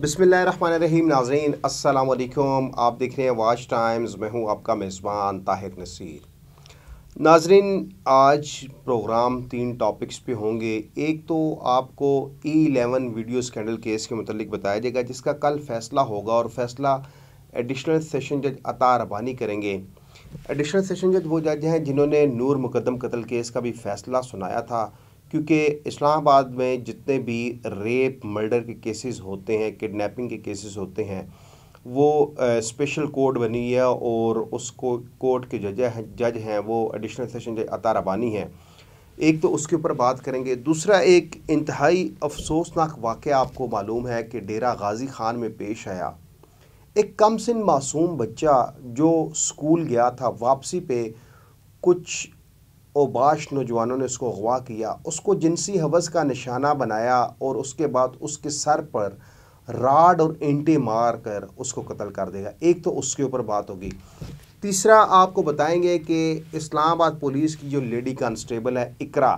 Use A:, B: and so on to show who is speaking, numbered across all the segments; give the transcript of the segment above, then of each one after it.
A: बिसमीम नाजरीन असलकुम आप देख रहे हैं वाच टाइम्स मैं हूं आपका मेज़बान ताहिर नसीर नाजरीन आज प्रोग्राम तीन टॉपिक्स पे होंगे एक तो आपको E eleven video scandal case के मतलब बताया जाएगा जिसका कल फ़ैसला होगा और फैसला एडिशनल सेशन जज अता रबानी करेंगे एडिशनल सेशन जज वो जज हैं जिन्होंने नूर मुकदम कत्ल केस का भी फ़ैसला सुनाया था क्योंकि इस्लामाबाद में जितने भी रेप मर्डर के केसेस होते हैं किडनैपिंग के केसेस होते हैं वो स्पेशल कोर्ट बनी है और उसको कोर्ट के जज हैं जज हैं वो एडिशनल सेशन जज अता रबानी हैं एक तो उसके ऊपर बात करेंगे दूसरा एक इंतहाई अफसोसनाक वाक़ आपको मालूम है कि डेरा गाजी खान में पेश आया एक कम सिन मासूम बच्चा जो स्कूल गया था वापसी पे कुछ ओबाश नौजवानों ने उसको अगवा किया उसको जिनसी हवस का निशाना बनाया और उसके बाद उसके सर पर राड और इंटे मार कर उसको कत्ल कर देगा एक तो उसके ऊपर बात होगी तीसरा आपको बताएंगे कि इस्लामाबाद पुलिस की जो लेडी कांस्टेबल है इकरा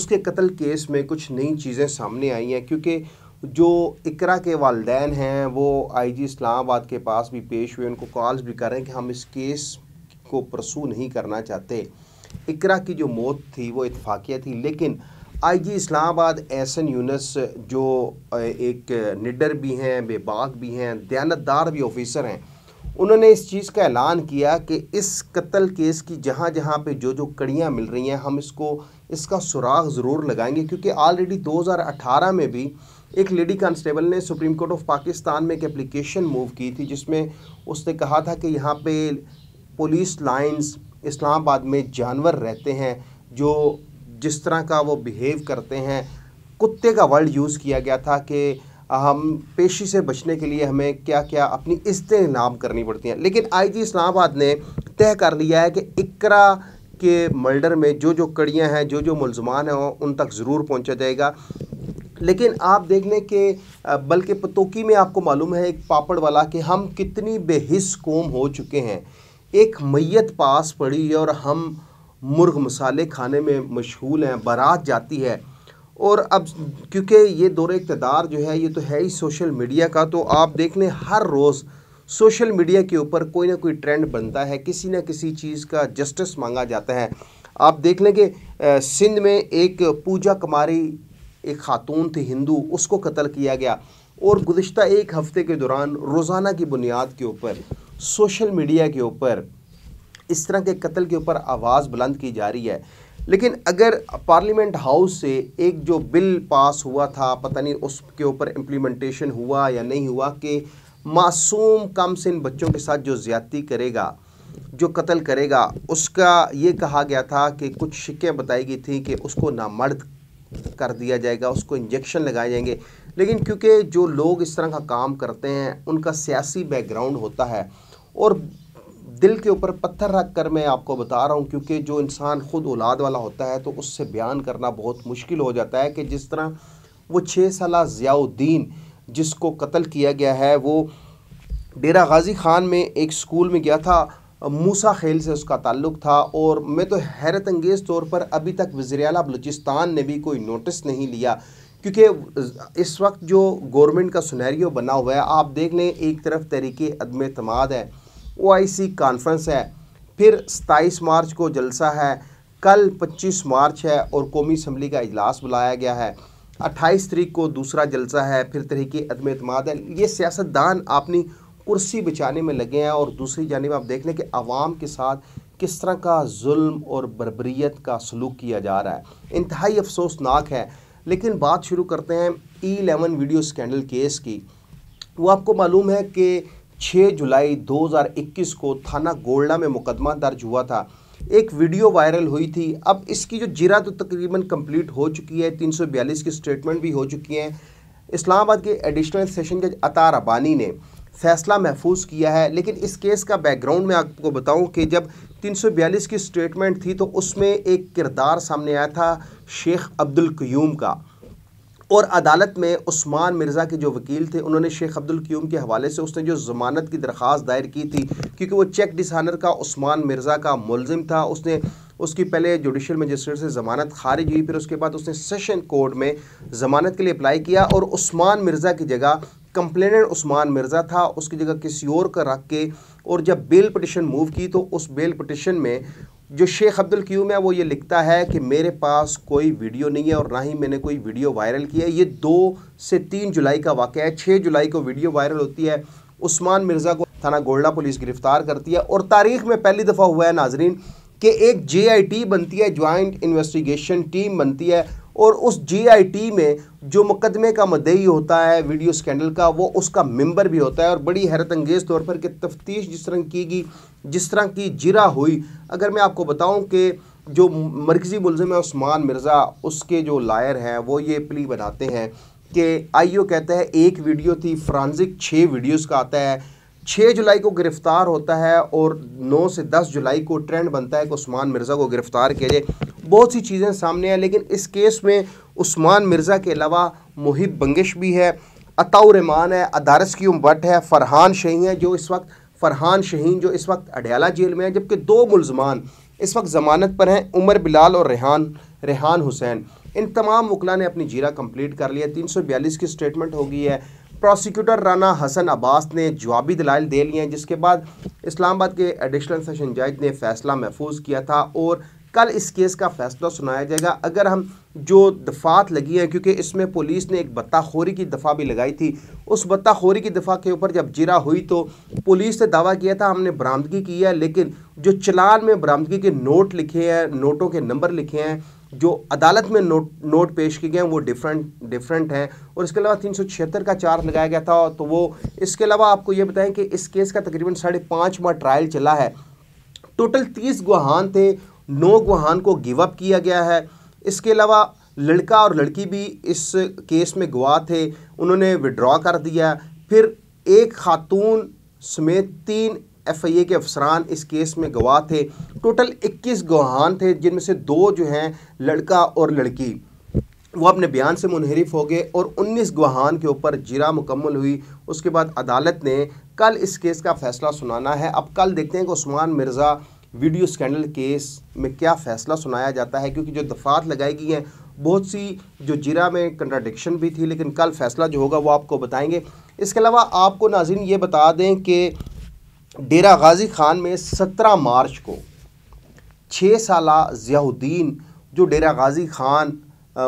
A: उसके कत्ल केस में कुछ नई चीज़ें सामने आई हैं क्योंकि जो इकरा के वालदेन हैं वो आईजी इस्लामाबाद के पास भी पेश हुए उनको कॉल्स भी कर रहे हैं कि हम इस केस को प्रसू नहीं करना चाहते इकरा की जो मौत थी वो इतफाक़िया थी लेकिन आई जी इस्लामाबाद एहसन यूनस जो एक निडर भी हैं बेबाक भी हैं दयानतदार भी ऑफिसर हैं उन्होंने इस चीज़ का ऐलान किया कि इस कत्ल केस की जहाँ जहाँ पे जो जो कड़ियाँ मिल रही हैं हम इसको इसका सुराग ज़रूर लगाएंगे क्योंकि ऑलरेडी 2018 में भी एक लेडी कांस्टेबल ने सुप्रीम कोर्ट ऑफ पाकिस्तान में एक एप्लीकेशन मूव की थी जिसमें उसने कहा था कि यहाँ पे पुलिस लाइंस इस्लामाबाद में जानवर रहते हैं जो जिस तरह का वो बिहेव करते हैं कुत्ते का वर्ड यूज़ किया गया था कि हम पेशी से बचने के लिए हमें क्या क्या अपनी इज्जतें नाम करनी पड़ती हैं लेकिन आईजी इस्लामाबाद ने तय कर लिया है कि इकरा के मर्डर में जो जो कड़ियाँ हैं जो जो मुलजमान हैं उन तक ज़रूर पहुँचा जाएगा लेकिन आप देख लें कि बल्कि पतोकी में आपको मालूम है एक पापड़ वाला कि हम कितनी बेहिस कौम हो चुके हैं एक मैत पास पड़ी और हम मुर्ग मसाले खाने में मशहूल हैं बारात जाती है और अब क्योंकि ये दौर इकतदार जो है ये तो है ही सोशल मीडिया का तो आप देख लें हर रोज़ सोशल मीडिया के ऊपर कोई ना कोई ट्रेंड बनता है किसी ना किसी चीज़ का जस्टिस मांगा जाता है आप देख लें कि सिंध में एक पूजा कुमारी एक खातून थी हिंदू उसको कत्ल किया गया और गुज्त एक हफ़्ते के दौरान रोज़ाना की बुनियाद के ऊपर सोशल मीडिया के ऊपर इस तरह के कत्ल के ऊपर आवाज़ बुलंद की जा रही है लेकिन अगर पार्लियामेंट हाउस से एक जो बिल पास हुआ था पता नहीं उसके ऊपर इम्प्लीमेंटेशन हुआ या नहीं हुआ कि मासूम कम से इन बच्चों के साथ जो ज़्यादती करेगा जो कत्ल करेगा उसका ये कहा गया था कि कुछ शिकें बताई गई थी कि उसको नामर्द कर दिया जाएगा उसको इंजेक्शन लगाए जाएंगे लेकिन क्योंकि जो लोग इस तरह का काम करते हैं उनका सियासी बैकग्राउंड होता है और दिल के ऊपर पत्थर रख कर मैं आपको बता रहा हूँ क्योंकि जो इंसान ख़ुद औलाद वाला होता है तो उससे बयान करना बहुत मुश्किल हो जाता है कि जिस तरह वो छः साल ज़ियाउद्दीन जिसको कत्ल किया गया है वो डेरा गाजी खान में एक स्कूल में गया था मूसा खेल से उसका ताल्लुक था और मैं तो हैरत अंगेज़ तौर पर अभी तक वज़राला बलूचिस्तान ने भी कोई नोटिस नहीं लिया क्योंकि इस वक्त जो गवर्नमेंट का सुनहरियो बना हुआ है आप देख लें एक तरफ तहरीक अदम अतमाद है ओआईसी कॉन्फ्रेंस है फिर सताईस मार्च को जलसा है कल 25 मार्च है और कौमी असम्बली का अजलास बुलाया गया है 28 तरीक को दूसरा जलसा है फिर तरीके अदम अतमाद है ये सियासतदान अपनी कुर्सी बचाने में लगे हैं और दूसरी जानब आप देख लें कि आवाम के साथ किस तरह का जुल्म और बरबरीत का सलूक किया जा रहा है इंतहाई अफसोसनाक है लेकिन बात शुरू करते हैं E eleven video scandal case की वो आपको मालूम है कि 6 जुलाई 2021 को थाना गोल्डा में मुकदमा दर्ज हुआ था एक वीडियो वायरल हुई थी अब इसकी जो जिरा तो तकरीबन कंप्लीट हो चुकी है 342 की स्टेटमेंट भी हो चुकी हैं इस्लामाबाद के एडिशनल सेशन जज अतार अबानी ने फैसला महफूज किया है लेकिन इस केस का बैकग्राउंड मैं आपको बताऊं कि जब 342 की स्टेटमेंट थी तो उसमें एक किरदार सामने आया था शेख अब्दुल क्यूम का और अदालत में उस्मान मिर्ज़ा के जो वकील थे उन्होंने शेख अब्दुल क्यूम के हवाले से उसने जो ज़मानत की दरख्वास्त दायर की थी क्योंकि वो चेक डिसानर का उस्मान मिर्ज़ा का मुलजिम था उसने उसकी पहले जुडिशल मजिस्ट्रेट से ज़मानत खारिज हुई फिर उसके बाद उसने सेशन कोर्ट में ज़मानत के लिए अप्लाई किया और उस्मान मिर्ज़ा की जगह कंप्लेनेंट उस्मान मिर्ज़ा था उसकी जगह किसी और का रख के और जब बेल पटिशन मूव की तो उस बेल पटिशन में जो शेख अब्दुल क्यूम है वो ये लिखता है कि मेरे पास कोई वीडियो नहीं है और ना ही मैंने कोई वीडियो वायरल किया है ये दो से तीन जुलाई का वाक़ है छः जुलाई को वीडियो वायरल होती है उस्मान मिर्ज़ा को थाना गोल्डा पुलिस गिरफ्तार करती है और तारीख में पहली दफ़ा हुआ है नाजरीन कि एक जे बनती है जॉइंट इन्वेस्टिगेशन टीम बनती है और उस जीआईटी में जो मुकदमे का मदई होता है वीडियो स्कैंडल का वो उसका मेंबर भी होता है और बड़ी हैरत अंगेज़ तौर पर कि तफ्तीश जिस तरह की गई जिस तरह की जिरा हुई अगर मैं आपको बताऊं कि जो मरकज़ी मुलजम है उस्मान मिर्ज़ा उसके जो लायर हैं वो ये प्ली बनाते हैं कि आईओ कहता है एक वीडियो थी फ्रांसिक छः वीडियोज़ का आता है छः जुलाई को गिरफ्तार होता है और नौ से दस जुलाई को ट्रेंड बनता है कि उस्मान मिर्ज़ा को गिरफ़्तार किया जाए बहुत सी चीज़ें सामने आई लेकिन इस केस में उस्मान मिर्ज़ा के अलावा मुहिब बंगश भी है अताउरमान है अदारस की भट्ट है फ़रहान शहीन है जो इस वक्त फ़रहान शहीन जो इस वक्त अडयाला जेल में है जबकि दो मुलजमान इस वक्त ज़मानत पर हैं उमर बिलाल और रेहान रेहान हुसैन इन तमाम वकला ने अपनी जीरा कंप्लीट कर लिया तीन सौ बयालीस की स्टेटमेंट हो गई है प्रोसिक्यूटर राना हसन अब्बास ने जवाबी दलाइल दे लिए हैं जिसके बाद इस्लामाबाद के एडिशनल सेशन जज ने फैसला महफूज किया था और कल इस केस का फैसला सुनाया जाएगा अगर हम जो दफात लगी हैं क्योंकि इसमें पुलिस ने एक बत्ताखोरी की दफ़ा भी लगाई थी उस बत्ताखोरी की दफ़ा के ऊपर जब जिरा हुई तो पुलिस ने दावा किया था हमने बरामदगी की है लेकिन जो चलान में बरामदगी के नोट लिखे हैं नोटों के नंबर लिखे हैं जो अदालत में नोट नोट पेश किए गए हैं वो डिफरेंट डिफरेंट हैं और इसके अलावा तीन सौ छिहत्तर का चार्ज लगाया गया था तो वो इसके अलावा आपको ये बताएं कि इस केस का तकरीबन साढ़े पाँच माह ट्रायल चला है टोटल तीस गुहान थे नौ गुहान को गिव अप किया गया है इसके अलावा लड़का और लड़की भी इस केस में गवाह थे उन्होंने विड्रॉ कर दिया फिर एक खातून समेत तीन एफआईए के अफसरान इस केस में गवाह थे टोटल 21 गवाहान थे जिनमें से दो जो हैं लड़का और लड़की वो अपने बयान से मुनहरफ हो गए और 19 गवाहान के ऊपर जिरा मुकम्मल हुई उसके बाद अदालत ने कल इस केस का फैसला सुनाना है अब कल देखते हैं कि Usman Mirza video scandal case में क्या फ़ैसला सुनाया जाता है क्योंकि जो दफात लगाई गई हैं बहुत सी जो जिरा में कंट्राडिक्शन भी थी लेकिन कल फैसला जो होगा वो आपको बताएंगे इसके अलावा आपको नाजिन ये बता दें कि डेरा गाजी खान में 17 मार्च को छः साल ज़ियाउद्दीन जो डेरा गाजी खान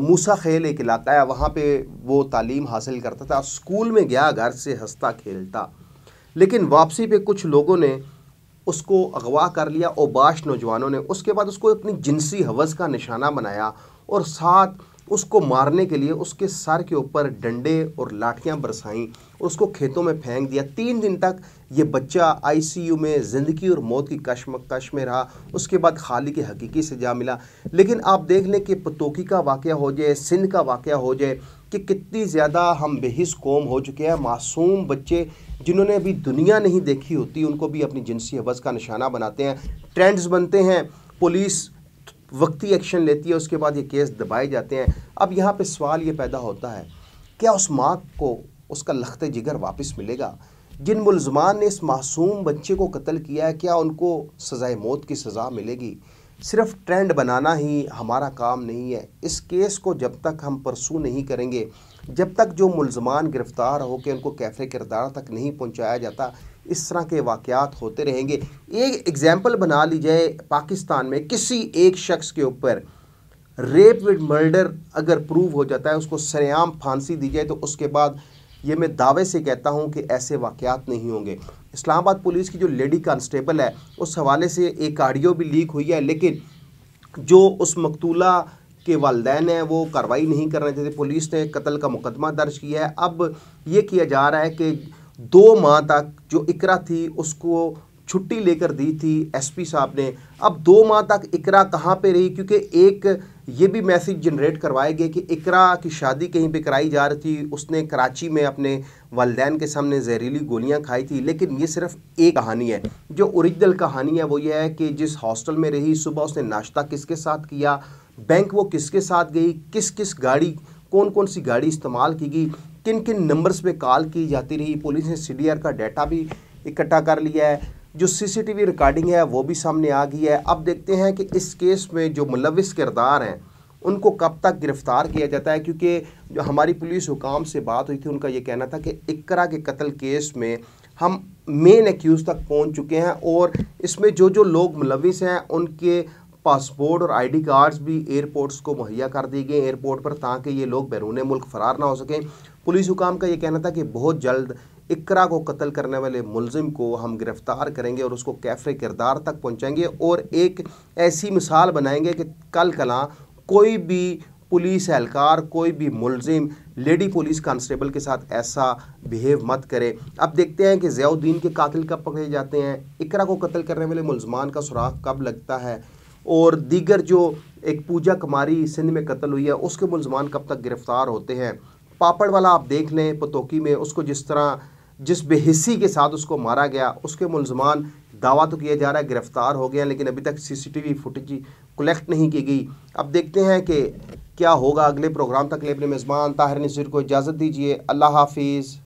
A: मूसा खेल एक इलाका है वहाँ पे वो तालीम हासिल करता था स्कूल में गया घर से हंसता खेलता लेकिन वापसी पे कुछ लोगों ने उसको अगवा कर लिया ओबाश नौजवानों ने उसके बाद उसको अपनी जिनसी हवस का निशाना बनाया और साथ उसको मारने के लिए उसके सर के ऊपर डंडे और लाठियाँ बरसाईं उसको खेतों में फेंक दिया तीन दिन तक ये बच्चा आईसीयू में ज़िंदगी और मौत की कश में रहा उसके बाद खाली की हकीकी से जा मिला लेकिन आप देख लें कि पतोकी का वाक़ हो जाए सिंध का वाक़ हो जाए कि कितनी ज़्यादा हम बेहिस कौम हो चुके हैं मासूम बच्चे जिन्होंने अभी दुनिया नहीं देखी होती उनको भी अपनी जिनसी हवस का निशाना बनाते हैं ट्रेंड्स बनते हैं पुलिस वक्ती एक्शन लेती है उसके बाद ये केस दबाए जाते हैं अब यहाँ पे सवाल ये पैदा होता है क्या उस माँ को उसका लखत जिगर वापस मिलेगा जिन मुलजमान ने इस मासूम बच्चे को कत्ल किया है क्या उनको सज़ाए मौत की सज़ा मिलेगी सिर्फ ट्रेंड बनाना ही हमारा काम नहीं है इस केस को जब तक हम परसू नहीं करेंगे जब तक जो मुलजमान गिरफ़्तार होकर उनको कैफे किरदार तक नहीं पहुँचाया जाता इस तरह के वाक़ात होते रहेंगे एक एग्ज़ाम्पल बना ली जाए पाकिस्तान में किसी एक शख्स के ऊपर रेप विद मर्डर अगर प्रूव हो जाता है उसको सरेआम फांसी दी जाए तो उसके बाद ये मैं दावे से कहता हूँ कि ऐसे वाक़ात नहीं होंगे इस्लामाबाद पुलिस की जो लेडी कांस्टेबल है उस हवाले से एक आडियो भी लीक हुई है लेकिन जो उस मकतूला के वालदेन हैं वो कार्रवाई नहीं कर रहे थे पुलिस ने कत्ल का मुकदमा दर्ज किया है अब ये किया जा रहा है कि दो माह तक जो इकरा थी उसको छुट्टी लेकर दी थी एसपी साहब ने अब दो माह तक इकरा कहाँ पे रही क्योंकि एक ये भी मैसेज जनरेट करवाए गए कि इकरा की शादी कहीं पे कराई जा रही थी उसने कराची में अपने वालदेन के सामने जहरीली गोलियां खाई थी लेकिन ये सिर्फ एक कहानी है जो ओरिजिनल कहानी है वो ये है कि जिस हॉस्टल में रही सुबह उसने नाश्ता किसके साथ किया बैंक वो किसके साथ गई किस किस गाड़ी कौन कौन सी गाड़ी इस्तेमाल की गई किन किन नंबर्स पे कॉल की जाती रही पुलिस ने सी का डाटा भी इकट्ठा कर लिया है जो सीसीटीवी रिकॉर्डिंग है वो भी सामने आ गई है अब देखते हैं कि इस केस में जो मुलविस किरदार हैं उनको कब तक गिरफ़्तार किया जाता है क्योंकि जो हमारी पुलिस हुकाम से बात हुई थी उनका ये कहना था कि इकरा के कत्ल केस में हम मेन एक्यूज़ तक पहुंच चुके हैं और इसमें जो जो लोग मुलविस हैं उनके पासपोर्ट और आईडी कार्ड्स भी एयरपोर्ट्स को मुहैया कर दिए गए एयरपोर्ट पर ताकि ये लोग बैरून मुल्क फ़रार ना हो सकें पुलिस हुकाम का ये कहना था कि बहुत जल्द इकरा को कत्ल करने वाले मुलजिम को हम गिरफ्तार करेंगे और उसको कैफरे किरदार तक पहुंचाएंगे और एक ऐसी मिसाल बनाएंगे कि कल कला कोई भी पुलिस एहलकार कोई भी मुलजिम लेडी पुलिस कांस्टेबल के साथ ऐसा बिहेव मत करे अब देखते हैं कि जयाउद्दीन के कातिल कब पकड़े जाते हैं इकरा को कत्ल करने वाले मुलजमान का सुराख कब लगता है और दीगर जो एक पूजा कुमारी सिंध में कत्ल हुई है उसके मुलजमान कब तक गिरफ़्तार होते हैं पापड़ वाला आप देख लें पतोकी में उसको जिस तरह जिस बेहिसी के साथ उसको मारा गया उसके मुलजमान दावा तो किया जा रहा है गिरफ्तार हो गया लेकिन अभी तक सीसीटीवी फुटेज कलेक्ट नहीं की गई अब देखते हैं कि क्या होगा अगले प्रोग्राम तक ले अपने मेज़बान ताहिर नसीर को इजाज़त दीजिए अल्लाह हाफिज़